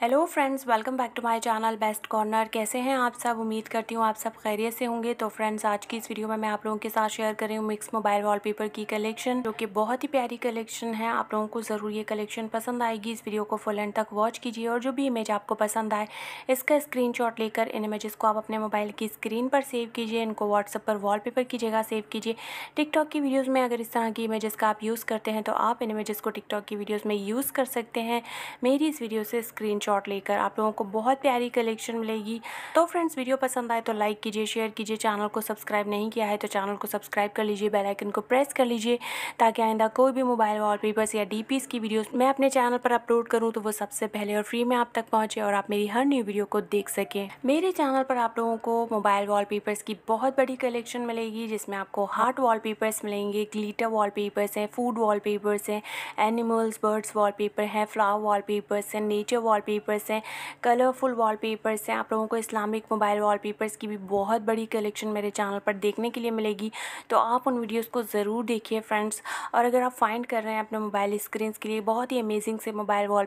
hello friends welcome back to my channel best corner कैसे हैं आप सब उम्मीद करती हूँ आप सब खैरियत से होंगे तो फ्रेंड्स आज की इस वीडियो में मैं आप लोगों के साथ शेयर कर रही हूँ मिक्स मोबाइल वॉलपेपर की कलेक्शन जो कि बहुत ही प्यारी कलेक्शन है आप लोगों को ज़रूर ये कलेक्शन पसंद आएगी इस वीडियो को फुल एंड तक वॉच कीजिए और जो भी इमेज आपको पसंद आए इसका स्क्रीन लेकर इन इमेजेस को आप अपने मोबाइल की स्क्रीन पर सेव कीजिए इनको व्हाट्सअप पर वॉल की जगह सेव कीजिए टिकटॉक की वीडियोज़ में अगर इस तरह की इमेजेस का आप यूज़ करते हैं तो आप इन इमेजेस को टिकटॉक की वीडियोज़ में यूज़ कर सकते हैं मेरी इस वीडियो से स्क्रीन शॉट लेकर आप लोगों को बहुत प्यारी कलेक्शन मिलेगी तो फ्रेंड्स वीडियो पसंद आए तो लाइक कीजिए शेयर कीजिए चैनल को सब्सक्राइब नहीं किया है तो चैनल को सब्सक्राइब कर लीजिए बेलाइकन को प्रेस कर लीजिए ताकि आइंदा कोई भी मोबाइल वॉलपेपर्स या डी की वीडियो मैं अपने चैनल पर अपलोड करूँ तो वो सबसे पहले और फ्री में आप तक पहुँचे और आप मेरी हर न्यू वीडियो को देख सकें मेरे चैनल पर आप लोगों को मोबाइल पेपर्स की बहुत बड़ी कलेक्शन मिलेगी जिसमें आपको हार्ट पेपर्स मिलेंगे ग्लीटर पेपर्स हैं फूड पेपर्स हैं एनिमल्स बर्ड्स पेपर हैं फ्लावर पेपर्स हैं नेचर पेपर पेपर्स हैं कलरफुल वाल पेपर्स हैं आप लोगों को इस्लामिक मोबाइल वाल पेपर्स की भी बहुत बड़ी कलेक्शन मेरे चैनल पर देखने के लिए मिलेगी तो आप उन वीडियोज़ को ज़रूर देखिए फ्रेंड्स और अगर आप फाइंड कर रहे हैं अपने मोबाइल स्क्रीन के लिए बहुत ही अमेजिंग से मोबाइल वाल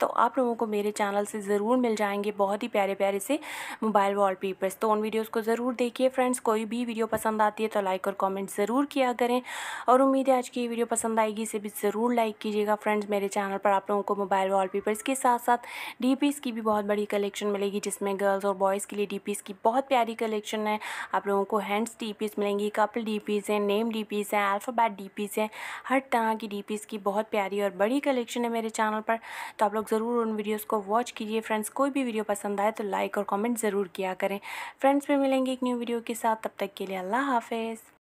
तो आप लोगों को मेरे चैनल से ज़रूर मिल जाएंगे बहुत ही प्यारे प्यारे से मोबाइल वाल तो उन वीडियोज़ को ज़रूर देखिए फ्रेंड्स कोई भी वीडियो पसंद आती है तो लाइक और कॉमेंट ज़रूर किया करें और उम्मीद है आज की वीडियो पसंद आएगी इसे भी ज़रूर लाइक कीजिएगा फ्रेंड्स मेरे चैनल पर आप लोगों को मोबाइल वाल के साथ साथ डी की भी बहुत बड़ी कलेक्शन मिलेगी जिसमें गर्ल्स और बॉयज़ के लिए डी की बहुत प्यारी कलेक्शन है आप लोगों को हैंड्स डी मिलेंगी कपल डी पीस हैं नेम डी पीस हैं अल्फ़ाबैट डी पीस हैं हर तरह की डी की बहुत प्यारी और बड़ी कलेक्शन है मेरे चैनल पर तो आप लोग ज़रूर उन वीडियोज़ को वॉच कीजिए फ्रेंड्स कोई भी वीडियो पसंद आए तो लाइक और कॉमेंट ज़रूर किया करें फ्रेंड्स भी मिलेंगे एक न्यू वीडियो के साथ तब तक के लिए अल्लाह हाफिज़